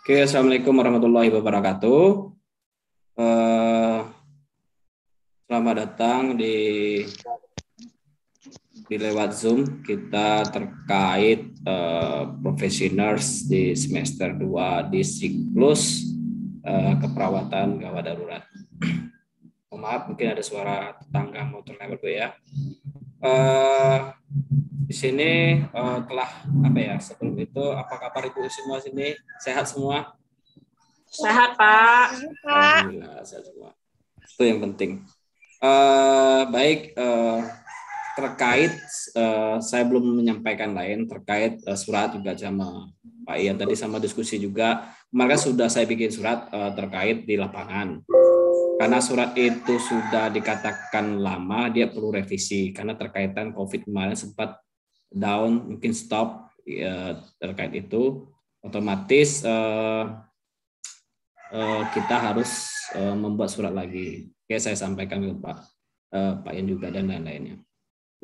Oke, okay, assalamualaikum warahmatullahi wabarakatuh. Uh, selamat datang di di lewat Zoom kita terkait uh, profesi nurse di semester 2 di siklus uh, keperawatan gawat darurat oh, maaf mungkin ada suara tetangga motor lewat bu ya uh, di sini uh, telah apa ya sebelum itu apa kabar ibu semua sini sehat semua sehat pak alhamdulillah sehat semua itu yang penting uh, baik uh, terkait uh, saya belum menyampaikan lain terkait uh, surat juga sama Pak Ian tadi sama diskusi juga mereka sudah saya bikin surat uh, terkait di lapangan karena surat itu sudah dikatakan lama, dia perlu revisi karena terkaitan COVID kemarin sempat down, mungkin stop ya, terkait itu. Otomatis uh, uh, kita harus uh, membuat surat lagi. Oke, saya sampaikan ke Pak uh, Pak Yan juga dan lain-lainnya.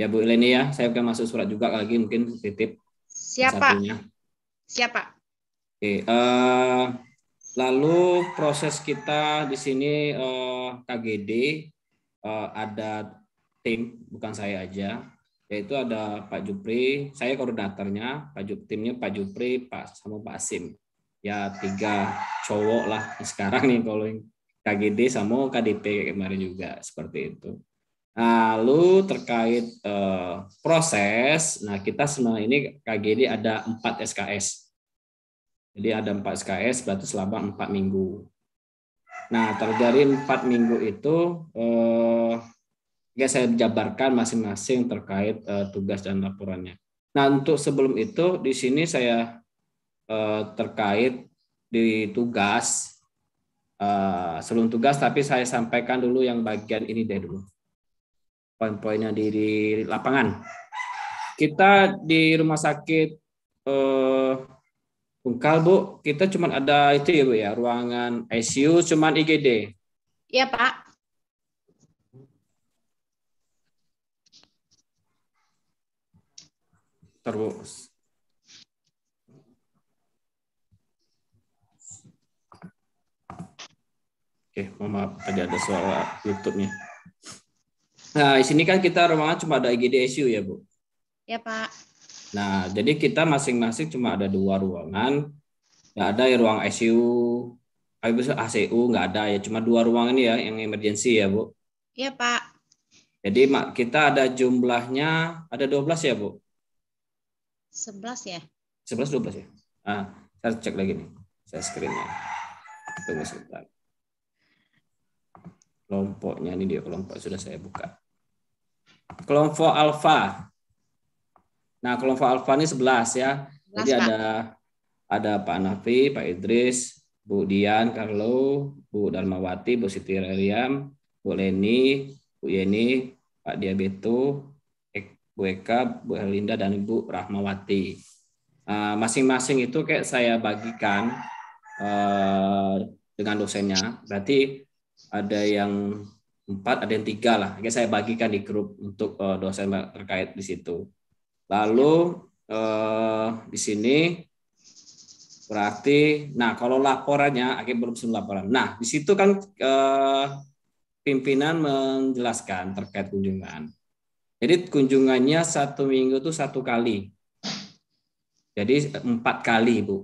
Ya Bu Ileni ya, saya akan masuk surat juga lagi mungkin titip. Siapa? Satunya. Siapa? Oke, eh, Lalu proses kita di sini eh, KGD eh, ada tim, bukan saya aja, yaitu ada Pak Jupri, saya koordinatornya, Pak Jup, timnya Pak Jupri, Pak sama Pak Asim. Ya tiga cowok lah sekarang nih kalau yang KGD sama KDP kemarin juga seperti itu. Lalu terkait eh, proses, nah kita semua ini KGD ada empat SKS jadi ada 4 SKS berarti selama 4 minggu. Nah, terjadi 4 minggu itu eh, ya saya jabarkan masing-masing terkait eh, tugas dan laporannya. Nah, untuk sebelum itu di sini saya eh, terkait di tugas eh, sebelum tugas tapi saya sampaikan dulu yang bagian ini deh dulu. Poin-poinnya di, di lapangan. Kita di rumah sakit eh, Bungkal Bu, kita cuma ada itu ya Bu ya, ruangan ICU cuma IGD. Iya Pak. Terus. Oke, mohon maaf tadi ada suara YouTube-nya. Nah, di sini kan kita ruangan cuma ada IGD ICU ya, Bu. Ya, Pak. Nah, jadi kita masing-masing cuma ada dua ruangan. Nggak ada ya ruang ICU, ACU nggak ada ya. Cuma dua ruangan ini ya yang emergency ya, Bu. Iya, Pak. Jadi kita ada jumlahnya ada 12 ya, Bu? 11 ya? 11 12 ya. Nah, saya cek lagi nih. Saya screen-nya. Tunggu sebentar. Kelompoknya ini dia kelompok sudah saya buka. Kelompok alfa Nah, kelompok alfa ini 11 ya. Jadi ada ada Pak Nafi, Pak Idris, Bu Dian, Carlo, Bu Darmawati, Bu Siti Reriam, Bu Leni, Bu Yeni, Pak Diabeto, Bu Eka, Bu Helinda, dan Bu Rahmawati. Nah, masing-masing itu kayak saya bagikan eh, dengan dosennya. Berarti ada yang empat, ada yang tiga lah. Kayak saya bagikan di grup untuk eh, dosen terkait di situ. Lalu eh, di sini berarti, nah kalau laporannya akhir belum laporan. Nah di situ kan eh, pimpinan menjelaskan terkait kunjungan. Jadi kunjungannya satu minggu itu satu kali. Jadi empat kali bu.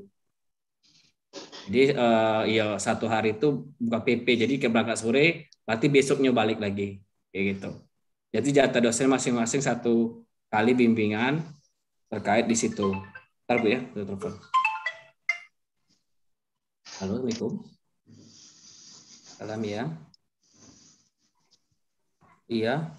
Jadi eh, ya satu hari itu buka PP. Jadi ke berangkat sore, berarti besoknya balik lagi, kayak gitu. Jadi jatah dosen masing-masing satu kali bimbingan terkait di situ. Ntar Bu ya, Halo, Assalamualaikum. Salam ya. Iya.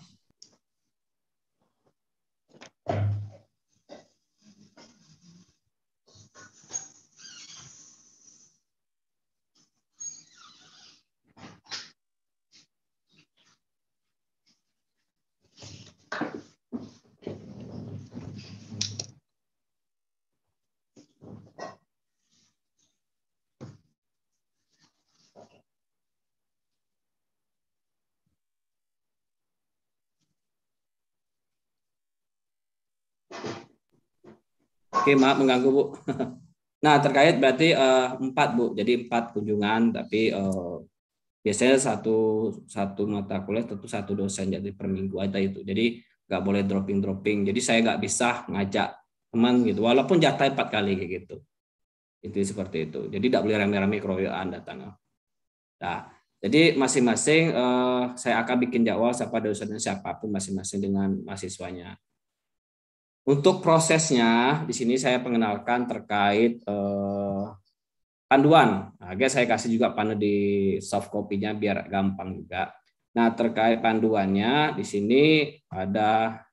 Oke, maaf mengganggu Bu. Nah, terkait berarti eh, empat Bu. Jadi empat kunjungan, tapi uh, biasanya satu satu mata kuliah tentu satu dosen jadi per minggu ada itu. Jadi nggak boleh dropping dropping. Jadi saya nggak bisa ngajak teman gitu, walaupun jatah empat kali kayak gitu. Itu seperti itu. Jadi nggak boleh rame-rame keroyokan datang. Nah, jadi masing-masing uh, saya akan bikin jadwal siapa dosen dan siapapun masing-masing dengan mahasiswanya. Untuk prosesnya, di sini saya perkenalkan terkait eh, panduan. Agak saya kasih juga pandu di soft copy-nya biar gampang juga. Nah, terkait panduannya, di sini ada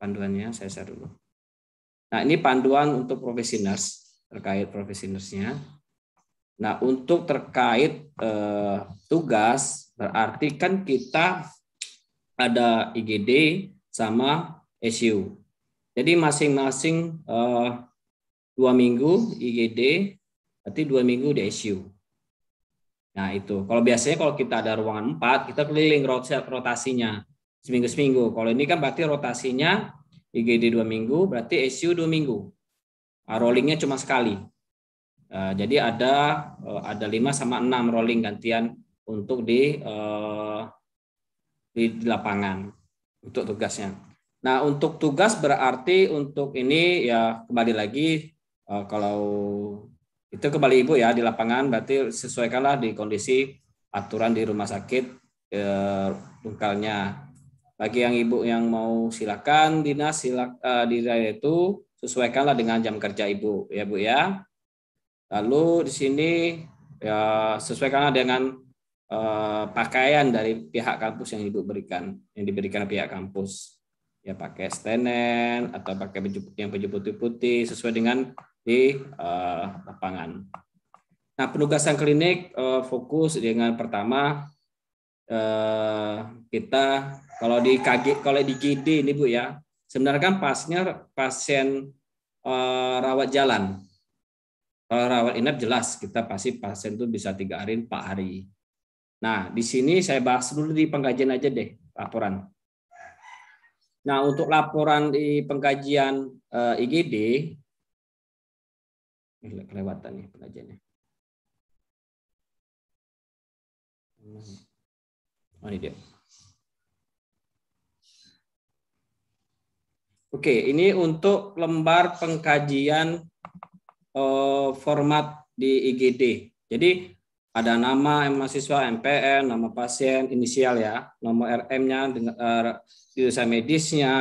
panduannya, saya share dulu. Nah, ini panduan untuk profesioners terkait profesi nya Nah, untuk terkait eh, tugas, berarti kan kita ada IGD sama SU. Jadi masing-masing uh, dua minggu IGD, berarti dua minggu di SU. Nah itu. Kalau biasanya kalau kita ada ruangan 4, kita keliling rotasinya seminggu-seminggu. Kalau ini kan berarti rotasinya IGD dua minggu, berarti SU dua minggu. Ah, rollingnya cuma sekali. Eh, jadi ada eh, ada 5 sama enam rolling gantian untuk di di lapangan untuk tugasnya. Nah, untuk tugas berarti untuk ini ya kembali lagi uh, kalau itu kembali Ibu ya di lapangan berarti sesuaikanlah di kondisi aturan di rumah sakit uh, tungkalnya. Bagi yang Ibu yang mau silakan dinas silak uh, di daerah itu sesuaikanlah dengan jam kerja Ibu ya Bu ya. Lalu di sini ya sesuaikanlah dengan uh, pakaian dari pihak kampus yang Ibu berikan yang diberikan pihak kampus ya pakai stenen atau pakai baju yang baju putih-putih sesuai dengan di uh, lapangan. Nah, penugasan klinik uh, fokus dengan pertama uh, kita kalau di KG kalau di GD ini Bu ya, sebenarnya kan pasnya pasien uh, rawat jalan. Kalau rawat inap jelas kita pasti pasien itu bisa tiga hari, empat hari. Nah, di sini saya bahas dulu di pengkajian aja deh laporan. Nah, untuk laporan di pengkajian uh, IGD eh, kelewatan nih pengajiannya. Hmm. Oh, ini dia. Oke, ini untuk lembar pengkajian uh, format di IGD. Jadi ada nama mahasiswa MPN, nama pasien inisial ya, nomor RM-nya, eh, jurusan uh, medisnya,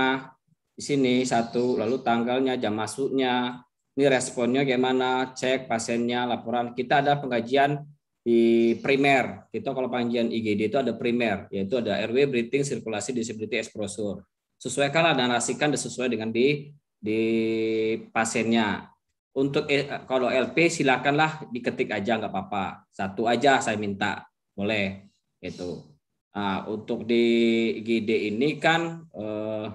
di sini satu, lalu tanggalnya, jam masuknya, ini responnya gimana, cek pasiennya, laporan. Kita ada pengajian di primer. Kita kalau pengkajian IGD itu ada primer, yaitu ada RW, breathing, sirkulasi, disability, exposure. Sesuaikanlah dan rasikan sesuai dengan di di pasiennya untuk eh, kalau LP silakanlah diketik aja nggak apa-apa satu aja saya minta boleh itu nah, untuk di GD ini kan eh,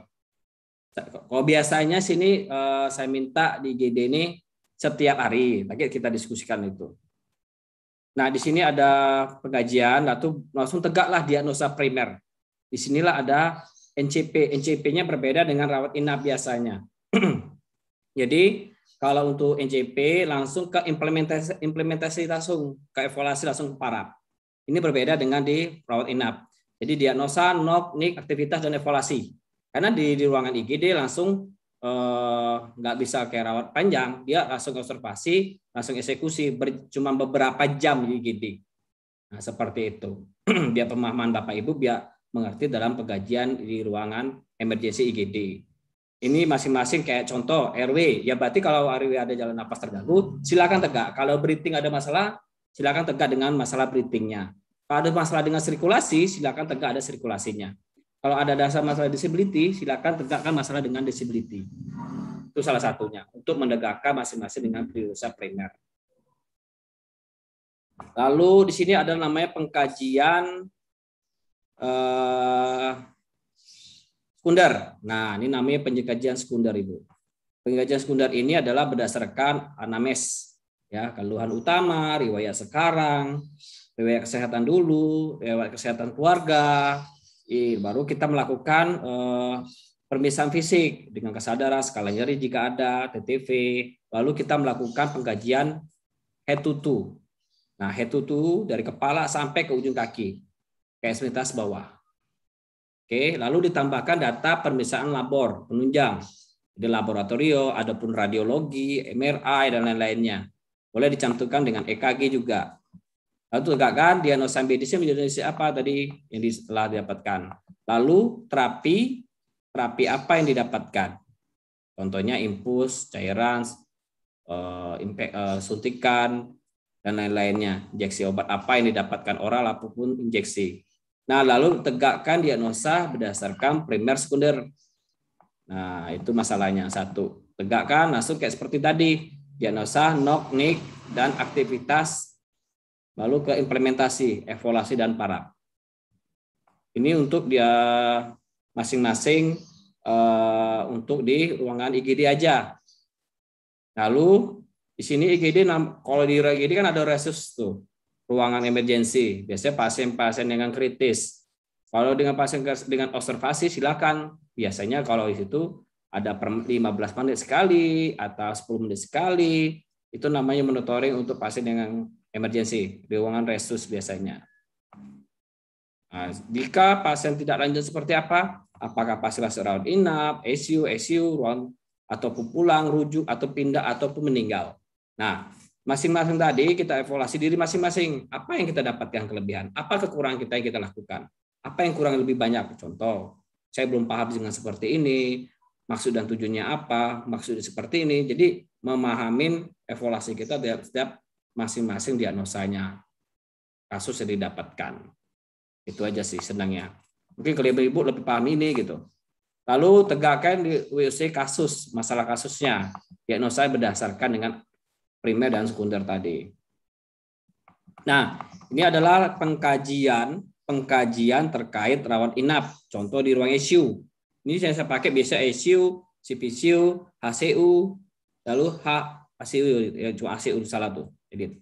kalau biasanya sini eh, saya minta di GD ini setiap hari lagi kita diskusikan itu nah di sini ada pengajian lalu langsung tegaklah diagnosa primer di sinilah ada NCP NCP-nya berbeda dengan rawat inap biasanya jadi kalau untuk NJP langsung ke implementasi implementasi langsung ke evaluasi langsung ke parap. Ini berbeda dengan di perawat inap. Jadi diagnosa, nok, nik, aktivitas dan evaluasi. Karena di, di ruangan IGD langsung eh, nggak bisa kayak rawat panjang, dia langsung observasi, langsung eksekusi, ber, cuma beberapa jam di IGD. Nah, seperti itu. biar pemahaman Bapak Ibu biar mengerti dalam pegajian di ruangan emergency IGD ini masing-masing kayak contoh RW ya berarti kalau RW ada jalan napas terganggu silakan tegak kalau breathing ada masalah silakan tegak dengan masalah breathingnya kalau ada masalah dengan sirkulasi silakan tegak ada sirkulasinya kalau ada dasar masalah disability silakan tegakkan masalah dengan disability itu salah satunya untuk menegakkan masing-masing dengan prioritas primer lalu di sini ada namanya pengkajian eh, sekunder. Nah, ini namanya pengkajian sekunder, Ibu. Pengkajian sekunder ini adalah berdasarkan anamnes, ya, keluhan utama, riwayat sekarang, riwayat kesehatan dulu, riwayat kesehatan keluarga, baru kita melakukan eh, pemeriksaan fisik dengan kesadaran skala nyeri jika ada TTV lalu kita melakukan pengkajian head to toe nah head to toe dari kepala sampai ke ujung kaki ke ekstremitas bawah Oke, lalu ditambahkan data pemeriksaan labor penunjang di laboratorio, adapun radiologi, MRI dan lain-lainnya. Boleh dicantumkan dengan EKG juga. Lalu tegakkan diagnosa medisnya menjadi apa tadi yang telah didapatkan. Lalu terapi, terapi apa yang didapatkan? Contohnya impuls, cairan, eh, eh, suntikan, dan lain-lainnya. Injeksi obat apa yang didapatkan oral ataupun injeksi. Nah, lalu tegakkan diagnosa berdasarkan primer sekunder. Nah, itu masalahnya satu. Tegakkan langsung kayak seperti tadi, diagnosa, knock, nick, dan aktivitas. Lalu ke implementasi, evaluasi, dan para. Ini untuk dia masing-masing uh, untuk di ruangan IGD aja. Lalu di sini IGD, kalau di IGD kan ada resus tuh ruangan emergensi. Biasanya pasien-pasien dengan kritis. Kalau dengan pasien dengan observasi silakan. Biasanya kalau di situ ada per 15 menit sekali atau 10 menit sekali. Itu namanya monitoring untuk pasien dengan emergensi di ruangan resus biasanya. Nah, jika pasien tidak lanjut seperti apa? Apakah pasien masuk rawat inap, ICU, ICU, ruang ataupun pulang, rujuk, atau pindah, ataupun meninggal. Nah, masing-masing tadi kita evaluasi diri masing-masing. Apa yang kita dapatkan kelebihan? Apa kekurangan kita yang kita lakukan? Apa yang kurang lebih banyak? Contoh, saya belum paham dengan seperti ini, maksud dan tujuannya apa, maksud seperti ini. Jadi memahamin evaluasi kita dari setiap masing-masing diagnosanya kasus yang didapatkan. Itu aja sih senangnya. Mungkin kalau ibu lebih paham ini gitu. Lalu tegakkan di WC kasus, masalah kasusnya. Diagnosa berdasarkan dengan primer dan sekunder tadi. Nah, ini adalah pengkajian pengkajian terkait rawat inap. Contoh di ruang ICU. Ini saya, saya pakai biasa ICU, CPCU, HCU, lalu H, ICU ya, cuma ICU salah tuh. Jadi,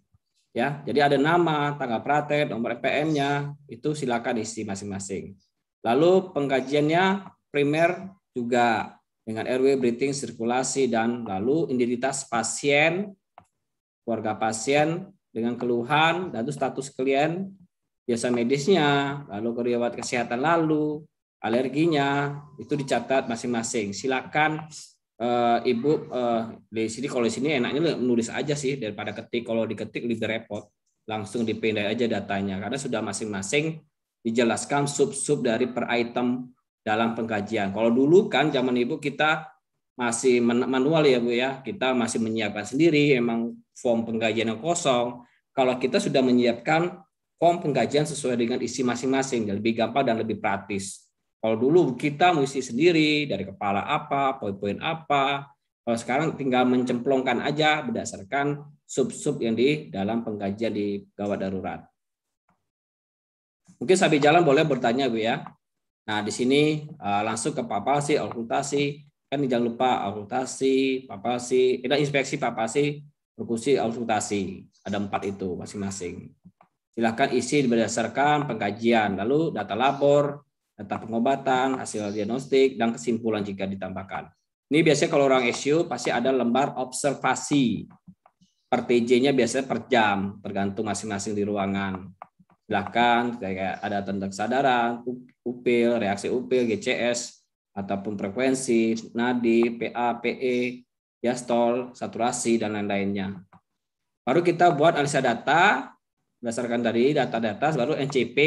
ya, jadi ada nama, tanggal praktek, nomor PM-nya, itu silakan isi masing-masing. Lalu pengkajiannya primer juga dengan RW, breathing, sirkulasi, dan lalu identitas pasien keluarga pasien dengan keluhan, lalu status klien, biasa medisnya, lalu keryawat kesehatan lalu, alerginya, itu dicatat masing-masing. Silakan uh, Ibu uh, di sini kalau di sini enaknya nulis aja sih daripada ketik. Kalau diketik lebih repot. Langsung dipindah aja datanya karena sudah masing-masing dijelaskan sub-sub dari per item dalam pengkajian. Kalau dulu kan zaman Ibu kita masih manual ya Bu ya. Kita masih menyiapkan sendiri emang form penggajian yang kosong. Kalau kita sudah menyiapkan form penggajian sesuai dengan isi masing-masing, lebih gampang dan lebih praktis. Kalau dulu kita mesti sendiri dari kepala apa, poin-poin apa. Kalau sekarang tinggal mencemplongkan aja berdasarkan sub-sub yang di dalam penggajian di gawat darurat. Mungkin sambil jalan boleh bertanya Bu ya. Nah, di sini eh, langsung ke papasi, okultasi kan jangan lupa auskultasi, papasi, kita inspeksi papasi, perkusi, auskultasi. Ada empat itu masing-masing. Silahkan isi berdasarkan pengkajian, lalu data lapor, data pengobatan, hasil diagnostik, dan kesimpulan jika ditambahkan. Ini biasanya kalau orang SU pasti ada lembar observasi. Per TJ-nya biasanya per jam, tergantung masing-masing di ruangan. Silahkan, kayak ada tanda kesadaran, upil, reaksi upil, GCS, ataupun frekuensi, nadi, PA, PE, diastol, ya, saturasi, dan lain-lainnya. Baru kita buat analisa data, berdasarkan dari data-data, baru NCP,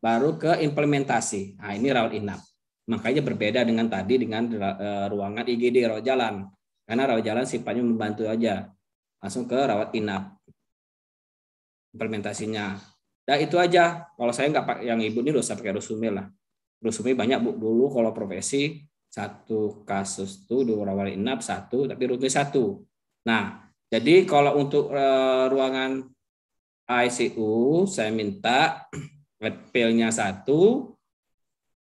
baru ke implementasi. Nah, ini rawat inap. Makanya berbeda dengan tadi dengan eh, ruangan IGD, rawat jalan. Karena rawat jalan sifatnya membantu aja. Langsung ke rawat inap. Implementasinya. Nah, itu aja. Kalau saya nggak pakai yang ibu ini dosa pakai resume lah. Rusumi banyak bu dulu kalau profesi satu kasus tuh dua wali inap satu tapi rutin satu. Nah jadi kalau untuk eh, ruangan ICU saya minta pilnya satu,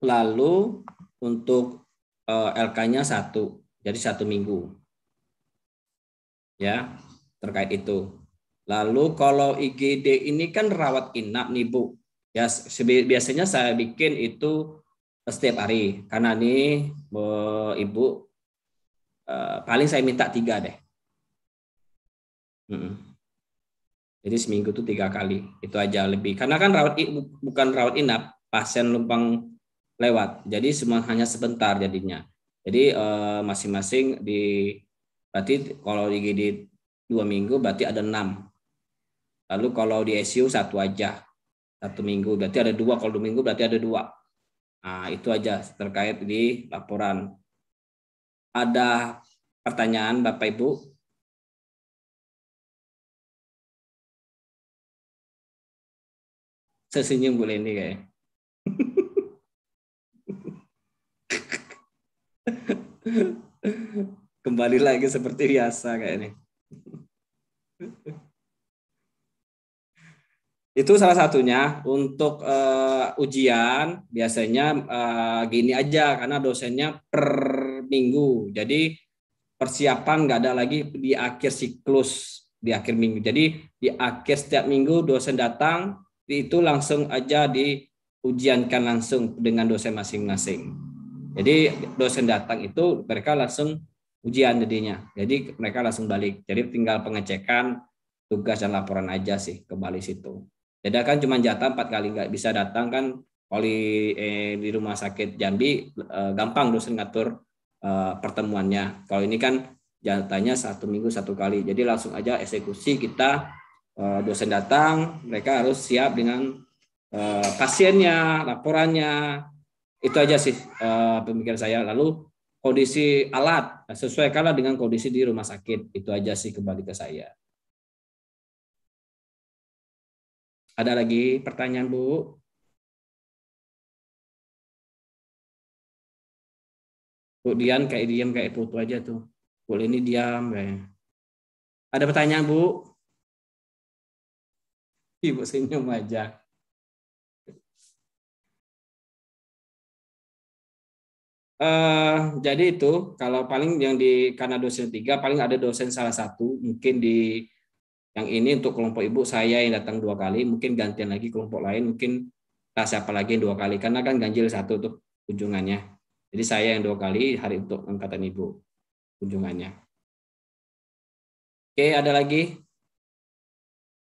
lalu untuk eh, LK-nya satu, jadi satu minggu. Ya, terkait itu. Lalu kalau IGD ini kan rawat inap nih Bu. Ya biasanya saya bikin itu eh, setiap hari karena nih, ibu eh, paling saya minta tiga deh. Jadi seminggu itu tiga kali itu aja lebih karena kan rawat bukan rawat inap pasien lumpang lewat jadi cuma hanya sebentar jadinya. Jadi eh, masing-masing di berarti kalau di dua minggu berarti ada enam. Lalu kalau di ICU satu aja satu minggu berarti ada dua kalau dua minggu berarti ada dua nah, itu aja terkait di laporan ada pertanyaan bapak ibu sesenyum boleh ini kayak kembali lagi seperti biasa kayak ini itu salah satunya untuk uh, ujian biasanya uh, gini aja karena dosennya per minggu jadi persiapan nggak ada lagi di akhir siklus di akhir minggu jadi di akhir setiap minggu dosen datang itu langsung aja di ujiankan langsung dengan dosen masing-masing jadi dosen datang itu mereka langsung ujian jadinya jadi mereka langsung balik jadi tinggal pengecekan tugas dan laporan aja sih ke situ Beda kan cuma jatah empat kali nggak bisa datang kan oli eh, di rumah sakit Jambi eh, gampang dosen ngatur eh, pertemuannya. Kalau ini kan jatahnya satu minggu satu kali. Jadi langsung aja eksekusi kita eh, dosen datang, mereka harus siap dengan eh, pasiennya, laporannya. Itu aja sih eh, pemikiran saya. Lalu kondisi alat sesuai sesuaikanlah dengan kondisi di rumah sakit. Itu aja sih kembali ke saya. Ada lagi pertanyaan, Bu? Bu Dian kayak diam kayak putu aja tuh. Bu ini diam kayaknya. Ada pertanyaan, Bu? Ibu senyum aja. Uh, jadi itu kalau paling yang di karena dosen tiga paling ada dosen salah satu mungkin di yang ini untuk kelompok ibu saya yang datang dua kali, mungkin gantian lagi kelompok lain, mungkin tak siapa lagi yang dua kali, karena kan ganjil satu untuk kunjungannya. Jadi saya yang dua kali hari untuk angkatan ibu kunjungannya. Oke, ada lagi?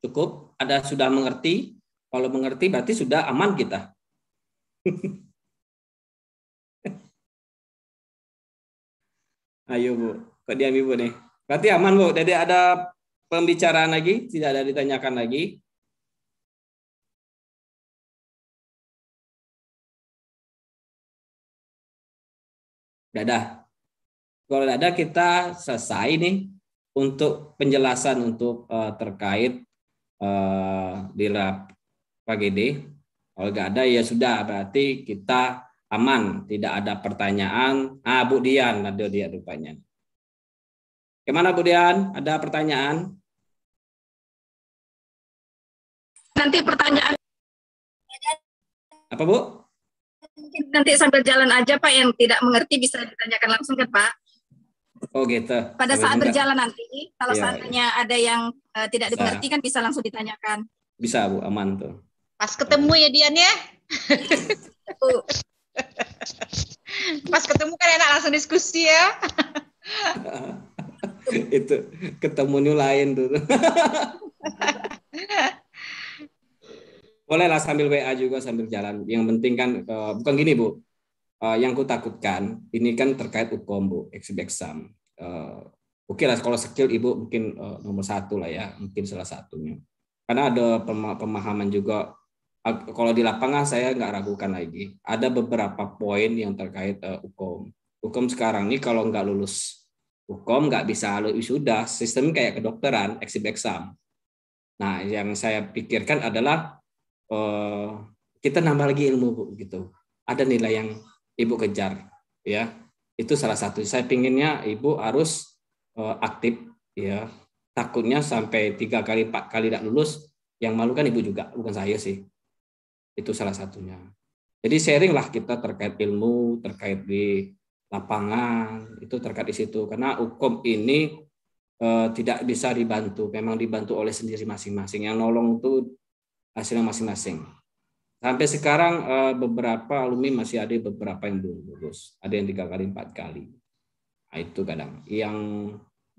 Cukup? Ada sudah mengerti? Kalau mengerti berarti sudah aman kita. Ayo Bu, kok diam Ibu nih? Berarti aman Bu, jadi ada pembicaraan lagi? Tidak ada ditanyakan lagi? Dadah. Kalau ada kita selesai nih untuk penjelasan untuk uh, terkait uh, di lab PGD. Kalau nggak ada ya sudah berarti kita aman, tidak ada pertanyaan. Ah, Bu Dian, ada dia rupanya. Gimana Bu Dian? Ada pertanyaan? nanti pertanyaan apa Bu? nanti sambil jalan aja Pak yang tidak mengerti bisa ditanyakan langsung ke kan, Pak. Oh gitu. Pada saat berjalan nanti, kalau ya, seandainya ya. ada yang uh, tidak dimengerti kan bisa langsung ditanyakan. Bisa Bu, aman tuh. Pas ketemu ya Dian ya. Pas ketemu kan enak langsung diskusi ya. itu ketemu lain tuh. boleh lah sambil WA juga sambil jalan. Yang penting kan uh, bukan gini bu, uh, yang ku takutkan ini kan terkait hukum bu, exam. Uh, Oke okay lah kalau skill ibu mungkin uh, nomor satu lah ya, mungkin salah satunya. Karena ada pemahaman juga kalau di lapangan saya nggak ragukan lagi. Ada beberapa poin yang terkait uh, hukum. Hukum sekarang ini kalau nggak lulus hukum nggak bisa lulus sudah sistem kayak kedokteran, exam. Nah, yang saya pikirkan adalah Eh, kita nambah lagi ilmu bu gitu ada nilai yang ibu kejar ya itu salah satu saya pinginnya ibu harus eh, aktif ya takutnya sampai tiga kali empat kali tidak lulus yang malu kan ibu juga bukan saya sih itu salah satunya jadi sharing lah kita terkait ilmu terkait di lapangan itu terkait di situ karena hukum ini eh, tidak bisa dibantu memang dibantu oleh sendiri masing-masing yang nolong itu hasilnya masing-masing. Sampai sekarang eh, beberapa alumni masih ada beberapa yang belum lulus, ada yang tiga kali, empat kali. Nah, itu kadang yang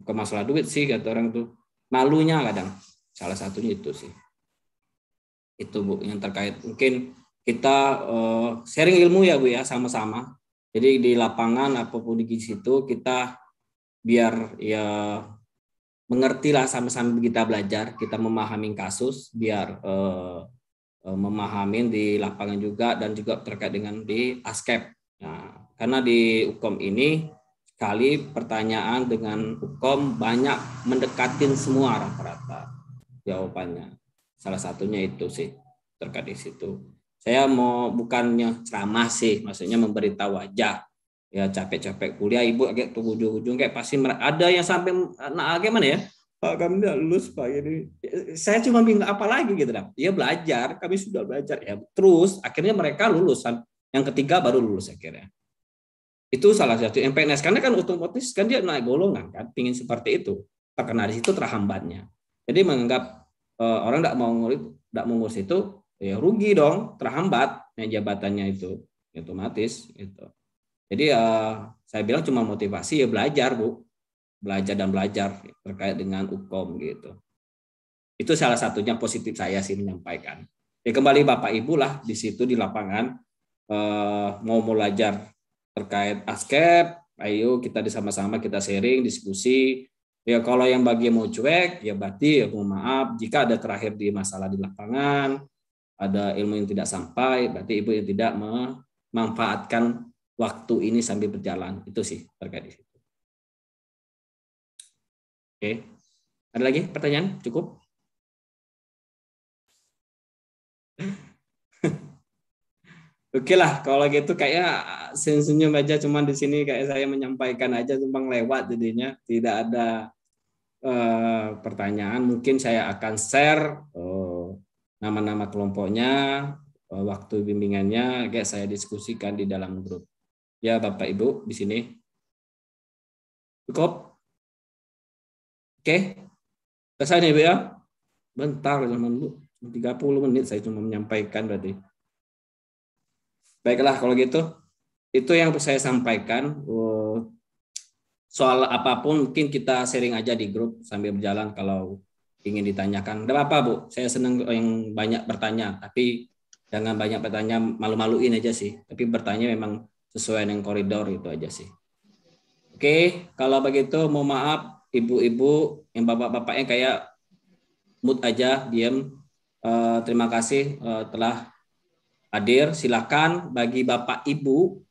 ke masalah duit sih kata orang tuh malunya kadang salah satunya itu sih itu bu yang terkait mungkin kita eh, sharing ilmu ya bu ya sama-sama jadi di lapangan apapun di situ kita biar ya mengertilah sama-sama kita belajar, kita memahami kasus biar uh, memahami di lapangan juga dan juga terkait dengan di ASKEP. Nah, karena di hukum ini kali pertanyaan dengan hukum banyak mendekatin semua rata-rata jawabannya. Salah satunya itu sih terkait di situ. Saya mau bukannya ceramah sih, maksudnya memberitahu aja ya capek-capek kuliah ibu agak tunggu ujung-ujung kayak pasti ada yang sampai nah gimana ya Pak kami tidak lulus Pak ini saya cuma bingung apa lagi gitu dah ya belajar kami sudah belajar ya terus akhirnya mereka lulusan yang ketiga baru lulus akhirnya itu salah satu MPNS karena kan otomatis kan dia naik golongan kan pingin seperti itu terkena di situ terhambatnya jadi menganggap eh, orang tidak mau ngurus tidak mau ngurus itu ya rugi dong terhambat yang jabatannya itu otomatis itu jadi uh, saya bilang cuma motivasi ya belajar bu, belajar dan belajar terkait dengan UKOM gitu. Itu salah satunya positif saya sih menyampaikan. Ya kembali bapak ibu lah di situ di lapangan uh, mau belajar terkait askep, ayo kita sama-sama kita sharing diskusi. Ya kalau yang bagi mau cuek ya berarti ya mohon maaf jika ada terakhir di masalah di lapangan ada ilmu yang tidak sampai berarti ibu yang tidak memanfaatkan waktu ini sambil berjalan. Itu sih terkait di situ. Oke. Ada lagi pertanyaan? Cukup? Oke lah, kalau gitu kayaknya ah, senyum aja cuman di sini kayak saya menyampaikan aja tumpang lewat jadinya tidak ada uh, pertanyaan. Mungkin saya akan share eh, nama-nama uh, kelompoknya, eh, waktu bimbingannya, kayak saya diskusikan di dalam grup ya Bapak Ibu di sini. Cukup? Oke. Selesai nih Bu ya. Bentar cuma Bu. 30 menit saya cuma menyampaikan berarti. Baiklah kalau gitu. Itu yang saya sampaikan. Eh, soal apapun mungkin kita sharing aja di grup sambil berjalan kalau ingin ditanyakan. Tidak apa-apa Bu, saya senang yang banyak bertanya, tapi jangan banyak bertanya, malu-maluin aja sih. Tapi bertanya memang sesuai dengan koridor itu aja sih. Oke, kalau begitu mau maaf ibu-ibu yang bapak bapak yang kayak mood aja diam. Uh, eh, terima kasih uh, telah hadir. Silakan bagi bapak ibu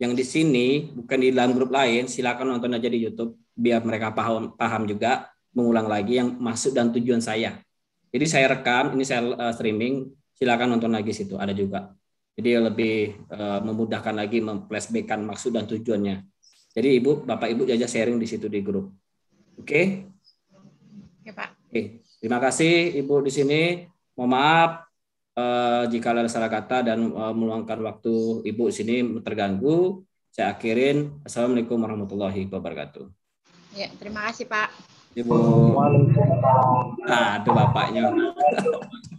yang di sini bukan di dalam grup lain, silakan nonton aja di YouTube biar mereka paham paham juga mengulang lagi yang masuk dan tujuan saya. Jadi saya rekam, ini saya uh, streaming, silakan nonton lagi situ ada juga. Jadi lebih uh, memudahkan lagi memflashbackkan maksud dan tujuannya. Jadi Ibu, Bapak Ibu jajah sharing di situ di grup. Oke? Okay? Oke, Pak. Oke. Okay. Terima kasih Ibu di sini. Mohon maaf uh, jika ada salah kata dan uh, meluangkan waktu Ibu di sini terganggu. Saya akhirin. Assalamualaikum warahmatullahi wabarakatuh. Ya, terima kasih, Pak. Ibu. Nah, itu bapaknya.